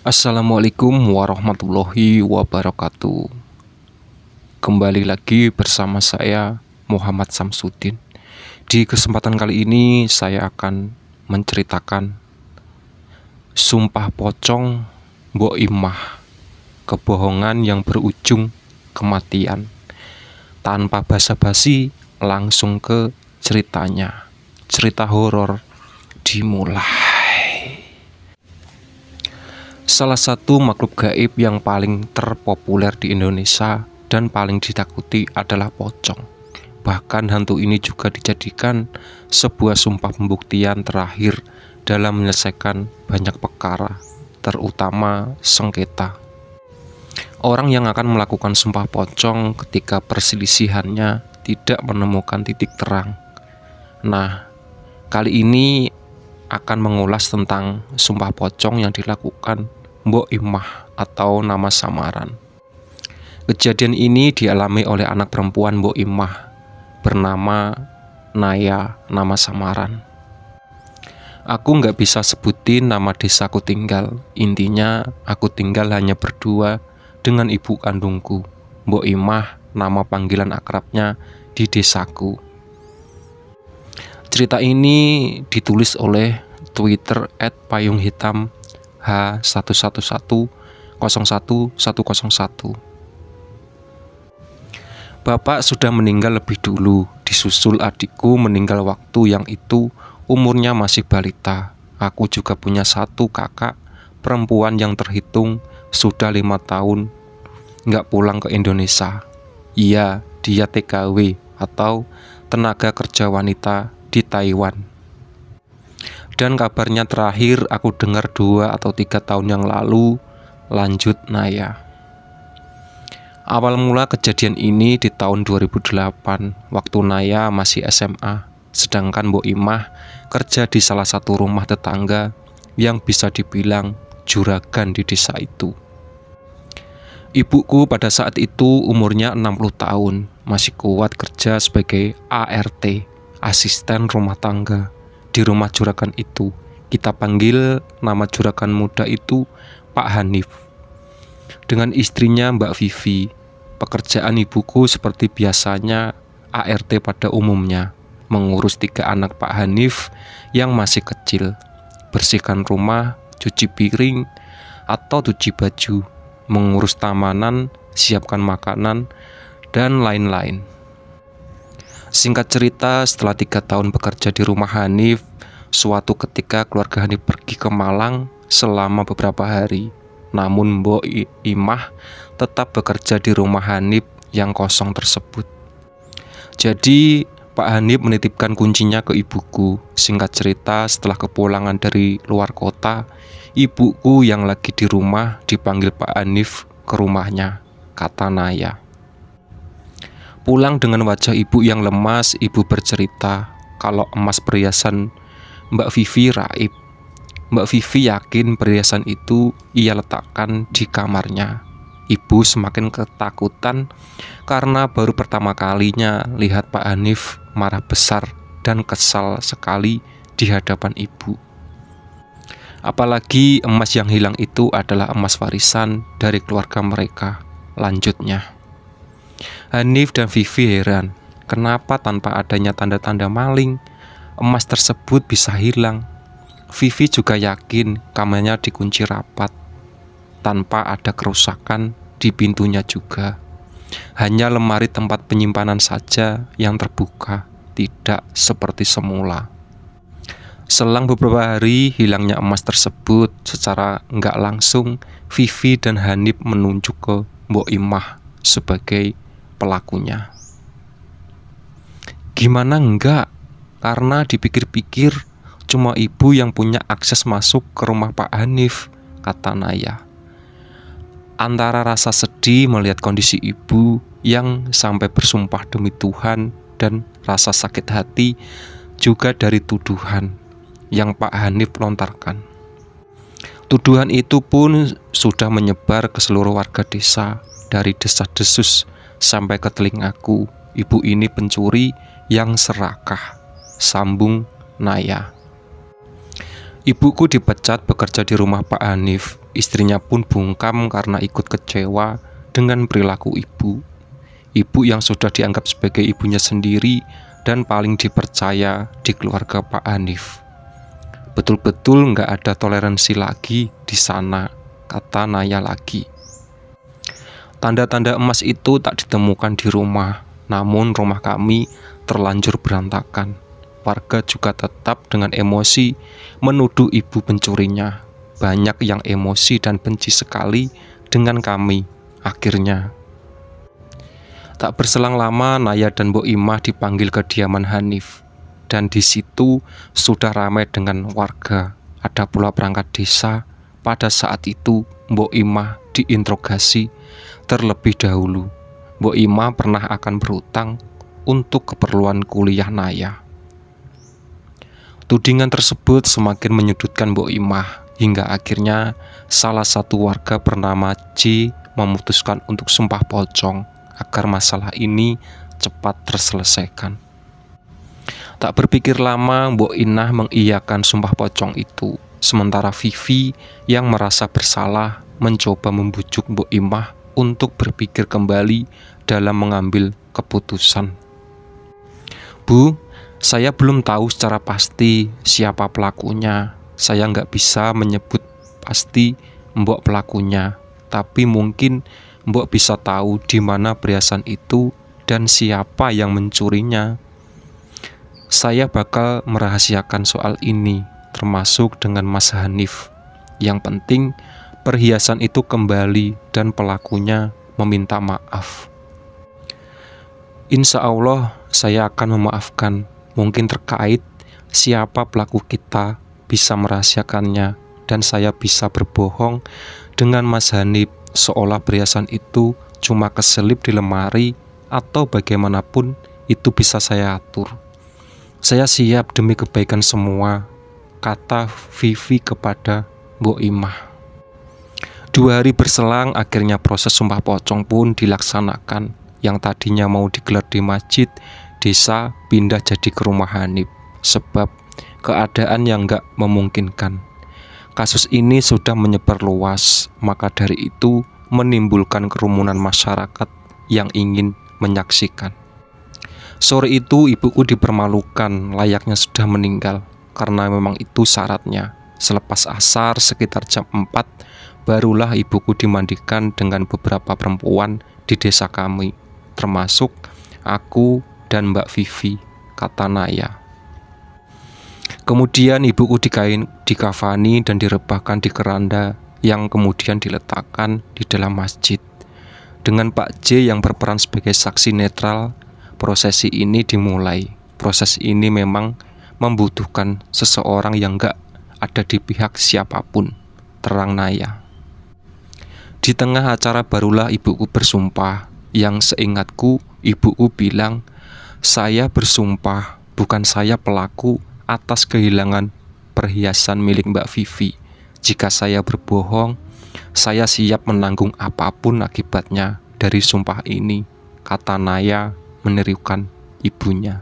Assalamualaikum warahmatullahi wabarakatuh Kembali lagi bersama saya Muhammad Samsudin Di kesempatan kali ini saya akan menceritakan Sumpah pocong Mbok Imah Kebohongan yang berujung kematian Tanpa basa-basi langsung ke ceritanya Cerita horor dimulai salah satu makhluk gaib yang paling terpopuler di Indonesia dan paling ditakuti adalah pocong. Bahkan hantu ini juga dijadikan sebuah sumpah pembuktian terakhir dalam menyelesaikan banyak perkara, terutama sengketa. Orang yang akan melakukan sumpah pocong ketika perselisihannya tidak menemukan titik terang. Nah, kali ini akan mengulas tentang sumpah pocong yang dilakukan Mbok Imah atau nama samaran. Kejadian ini dialami oleh anak perempuan Mbok Imah bernama Naya nama samaran. Aku nggak bisa sebutin nama desaku tinggal. Intinya aku tinggal hanya berdua dengan ibu kandungku, Mbok Imah nama panggilan akrabnya di desaku. Cerita ini ditulis oleh Twitter @payunghitam h satu. Bapak sudah meninggal lebih dulu, disusul adikku meninggal waktu yang itu umurnya masih balita. Aku juga punya satu kakak perempuan yang terhitung sudah lima tahun nggak pulang ke Indonesia. Iya, dia TKW atau tenaga kerja wanita di Taiwan dan kabarnya terakhir aku dengar dua atau tiga tahun yang lalu lanjut Naya awal mula kejadian ini di tahun 2008 waktu Naya masih SMA sedangkan Mbok Imah kerja di salah satu rumah tetangga yang bisa dibilang juragan di desa itu Ibuku pada saat itu umurnya 60 tahun, masih kuat kerja sebagai ART, asisten rumah tangga di rumah juragan itu. Kita panggil nama juragan muda itu Pak Hanif. Dengan istrinya Mbak Vivi, pekerjaan ibuku seperti biasanya ART pada umumnya, mengurus tiga anak Pak Hanif yang masih kecil, bersihkan rumah, cuci piring, atau cuci baju, mengurus tamanan, siapkan makanan, dan lain-lain. Singkat cerita, setelah tiga tahun bekerja di rumah Hanif, suatu ketika keluarga Hanif pergi ke Malang selama beberapa hari. Namun Mbok Imah tetap bekerja di rumah Hanif yang kosong tersebut. Jadi Pak Hanif menitipkan kuncinya ke ibuku. Singkat cerita, setelah kepulangan dari luar kota, ibuku yang lagi di rumah dipanggil Pak Hanif ke rumahnya, kata Naya. Pulang dengan wajah ibu yang lemas, ibu bercerita kalau emas perhiasan Mbak Vivi raib. Mbak Vivi yakin perhiasan itu ia letakkan di kamarnya. Ibu semakin ketakutan karena baru pertama kalinya lihat Pak Hanif marah besar dan kesal sekali di hadapan ibu. Apalagi emas yang hilang itu adalah emas warisan dari keluarga mereka. Lanjutnya. Hanif dan Vivi heran, kenapa tanpa adanya tanda-tanda maling, emas tersebut bisa hilang. Vivi juga yakin kamarnya dikunci rapat, tanpa ada kerusakan di pintunya juga. Hanya lemari tempat penyimpanan saja yang terbuka, tidak seperti semula. Selang beberapa hari hilangnya emas tersebut secara nggak langsung Vivi dan Hanif menunjuk ke Mbok Imah sebagai pelakunya. Gimana enggak? Karena dipikir-pikir cuma ibu yang punya akses masuk ke rumah Pak Hanif, kata Naya. Antara rasa sedih melihat kondisi ibu yang sampai bersumpah demi Tuhan dan rasa sakit hati juga dari tuduhan yang Pak Hanif lontarkan. Tuduhan itu pun sudah menyebar ke seluruh warga desa dari desa-desus sampai ke telingaku, ibu ini pencuri yang serakah, sambung Naya. Ibuku dipecat bekerja di rumah Pak Hanif. Istrinya pun bungkam karena ikut kecewa dengan perilaku ibu. Ibu yang sudah dianggap sebagai ibunya sendiri dan paling dipercaya di keluarga Pak Hanif. Betul-betul nggak ada toleransi lagi di sana, kata Naya lagi. Tanda-tanda emas itu tak ditemukan di rumah, namun rumah kami terlanjur berantakan. Warga juga tetap dengan emosi menuduh ibu pencurinya. Banyak yang emosi dan benci sekali dengan kami. Akhirnya, tak berselang lama Naya dan Bu Imah dipanggil ke diaman Hanif dan di situ sudah ramai dengan warga. Ada pula perangkat desa. Pada saat itu Mbok Imah diinterogasi terlebih dahulu. Mbok Ima pernah akan berutang untuk keperluan kuliah Naya. Tudingan tersebut semakin menyudutkan Mbok Ima hingga akhirnya salah satu warga bernama J memutuskan untuk sumpah pocong agar masalah ini cepat terselesaikan. Tak berpikir lama Mbok Inah mengiyakan sumpah pocong itu, sementara Vivi yang merasa bersalah mencoba membujuk Mbok Imah untuk berpikir kembali dalam mengambil keputusan. Bu, saya belum tahu secara pasti siapa pelakunya. Saya nggak bisa menyebut pasti mbok pelakunya, tapi mungkin mbok bisa tahu di mana perhiasan itu dan siapa yang mencurinya. Saya bakal merahasiakan soal ini, termasuk dengan Mas Hanif. Yang penting, perhiasan itu kembali dan pelakunya meminta maaf. Insya Allah saya akan memaafkan mungkin terkait siapa pelaku kita bisa merahasiakannya dan saya bisa berbohong dengan Mas Hanif seolah perhiasan itu cuma keselip di lemari atau bagaimanapun itu bisa saya atur. Saya siap demi kebaikan semua, kata Vivi kepada Mbok Imah. Dua hari berselang, akhirnya proses sumpah pocong pun dilaksanakan. Yang tadinya mau digelar di masjid, desa pindah jadi ke rumah Hanif. Sebab keadaan yang gak memungkinkan. Kasus ini sudah menyebar luas, maka dari itu menimbulkan kerumunan masyarakat yang ingin menyaksikan. Sore itu ibuku dipermalukan layaknya sudah meninggal karena memang itu syaratnya. Selepas asar sekitar jam 4 barulah ibuku dimandikan dengan beberapa perempuan di desa kami, termasuk aku dan Mbak Vivi, kata Naya. Kemudian ibuku dikain, dikafani dan direbahkan di keranda yang kemudian diletakkan di dalam masjid. Dengan Pak J yang berperan sebagai saksi netral, prosesi ini dimulai. Proses ini memang membutuhkan seseorang yang gak ada di pihak siapapun. Terang Naya. Di tengah acara barulah ibuku bersumpah, yang seingatku ibuku bilang, saya bersumpah bukan saya pelaku atas kehilangan perhiasan milik Mbak Vivi. Jika saya berbohong, saya siap menanggung apapun akibatnya dari sumpah ini, kata Naya meneriukan ibunya.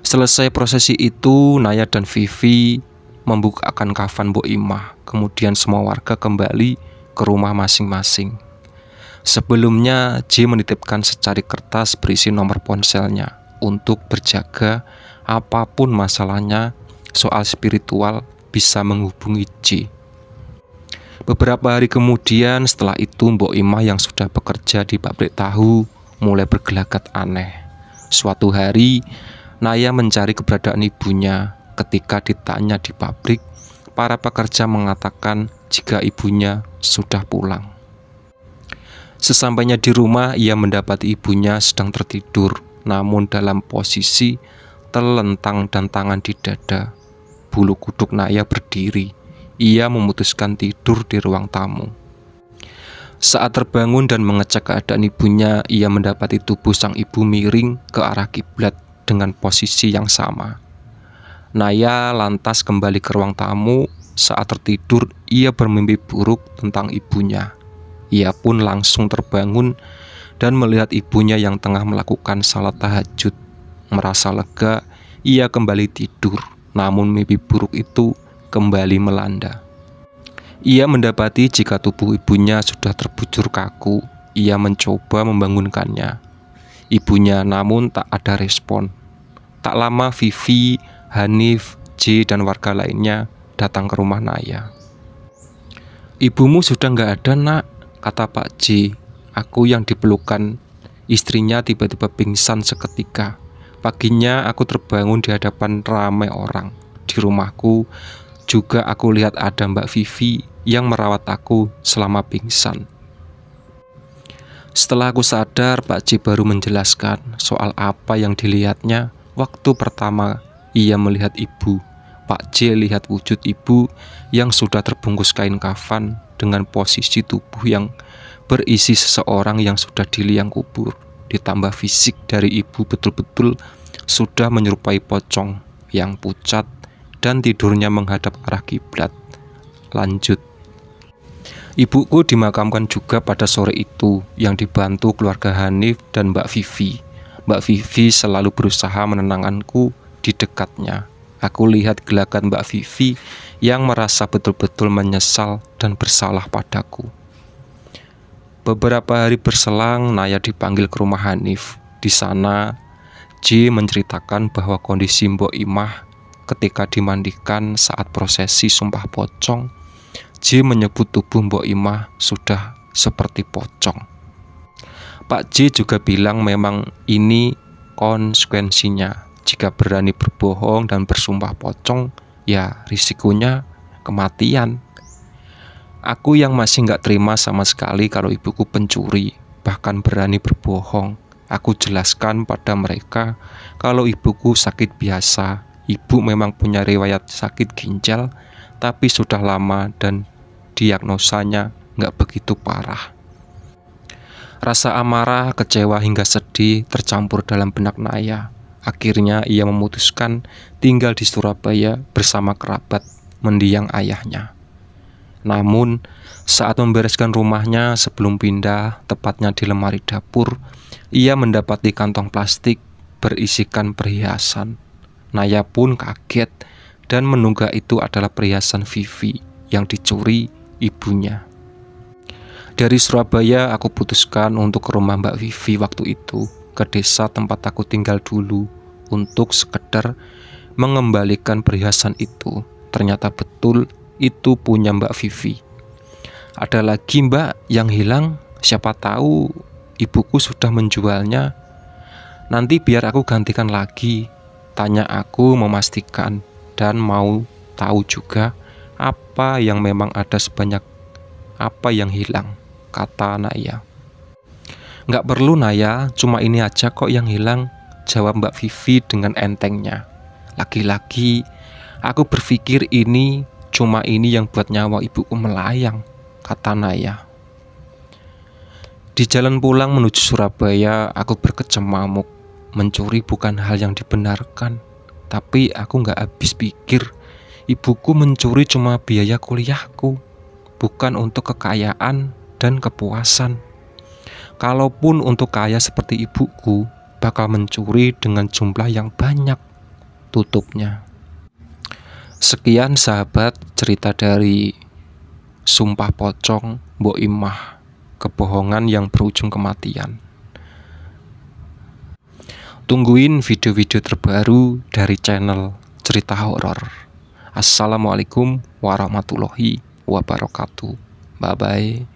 Selesai prosesi itu, Naya dan Vivi membukakan kafan Bu Imah. Kemudian semua warga kembali ke rumah masing-masing. Sebelumnya, J menitipkan secari kertas berisi nomor ponselnya untuk berjaga apapun masalahnya soal spiritual bisa menghubungi J. Beberapa hari kemudian setelah itu Mbok Imah yang sudah bekerja di pabrik tahu mulai bergelagat aneh. Suatu hari, Naya mencari keberadaan ibunya ketika ditanya di pabrik para pekerja mengatakan jika ibunya sudah pulang. Sesampainya di rumah, ia mendapat ibunya sedang tertidur, namun dalam posisi terlentang dan tangan di dada. Bulu kuduk Naya berdiri. Ia memutuskan tidur di ruang tamu. Saat terbangun dan mengecek keadaan ibunya, ia mendapati tubuh sang ibu miring ke arah kiblat dengan posisi yang sama. Naya lantas kembali ke ruang tamu. Saat tertidur, ia bermimpi buruk tentang ibunya. Ia pun langsung terbangun dan melihat ibunya yang tengah melakukan salat tahajud. Merasa lega, ia kembali tidur. Namun mimpi buruk itu kembali melanda. Ia mendapati jika tubuh ibunya sudah terbujur kaku, ia mencoba membangunkannya. Ibunya namun tak ada respon. Tak lama Vivi Hanif, Ji, dan warga lainnya datang ke rumah Naya. Ibumu sudah nggak ada nak, kata Pak Ji. Aku yang dipelukan istrinya tiba-tiba pingsan seketika. Paginya aku terbangun di hadapan ramai orang. Di rumahku juga aku lihat ada Mbak Vivi yang merawat aku selama pingsan. Setelah aku sadar, Pak Ji baru menjelaskan soal apa yang dilihatnya waktu pertama ia melihat ibu. Pak J lihat wujud ibu yang sudah terbungkus kain kafan dengan posisi tubuh yang berisi seseorang yang sudah diliang kubur. Ditambah fisik dari ibu betul-betul sudah menyerupai pocong yang pucat dan tidurnya menghadap arah kiblat. Lanjut. Ibuku dimakamkan juga pada sore itu yang dibantu keluarga Hanif dan Mbak Vivi. Mbak Vivi selalu berusaha menenanganku di dekatnya. Aku lihat gelagat Mbak Vivi yang merasa betul-betul menyesal dan bersalah padaku. Beberapa hari berselang, Naya dipanggil ke rumah Hanif. Di sana, J menceritakan bahwa kondisi Mbok Imah ketika dimandikan saat prosesi sumpah pocong, J menyebut tubuh Mbok Imah sudah seperti pocong. Pak J juga bilang memang ini konsekuensinya jika berani berbohong dan bersumpah pocong, ya risikonya kematian. Aku yang masih nggak terima sama sekali kalau ibuku pencuri, bahkan berani berbohong. Aku jelaskan pada mereka kalau ibuku sakit biasa. Ibu memang punya riwayat sakit ginjal, tapi sudah lama dan diagnosanya nggak begitu parah. Rasa amarah, kecewa hingga sedih tercampur dalam benak Naya Akhirnya ia memutuskan tinggal di Surabaya bersama kerabat mendiang ayahnya. Namun, saat membereskan rumahnya sebelum pindah, tepatnya di lemari dapur, ia mendapati kantong plastik berisikan perhiasan. Naya pun kaget dan menduga itu adalah perhiasan Vivi yang dicuri ibunya. Dari Surabaya, aku putuskan untuk ke rumah Mbak Vivi waktu itu, ke desa tempat aku tinggal dulu, untuk sekedar mengembalikan perhiasan itu. Ternyata betul itu punya Mbak Vivi. Ada lagi Mbak yang hilang, siapa tahu ibuku sudah menjualnya. Nanti biar aku gantikan lagi. Tanya aku memastikan dan mau tahu juga apa yang memang ada sebanyak apa yang hilang, kata Naya. Nggak perlu Naya, cuma ini aja kok yang hilang jawab Mbak Vivi dengan entengnya. Lagi-lagi, aku berpikir ini cuma ini yang buat nyawa ibuku melayang, kata Naya. Di jalan pulang menuju Surabaya, aku berkecemamuk. Mencuri bukan hal yang dibenarkan, tapi aku nggak habis pikir. Ibuku mencuri cuma biaya kuliahku, bukan untuk kekayaan dan kepuasan. Kalaupun untuk kaya seperti ibuku, bakal mencuri dengan jumlah yang banyak tutupnya. Sekian sahabat cerita dari Sumpah Pocong Mbok Imah, kebohongan yang berujung kematian. Tungguin video-video terbaru dari channel Cerita Horor. Assalamualaikum warahmatullahi wabarakatuh. Bye-bye.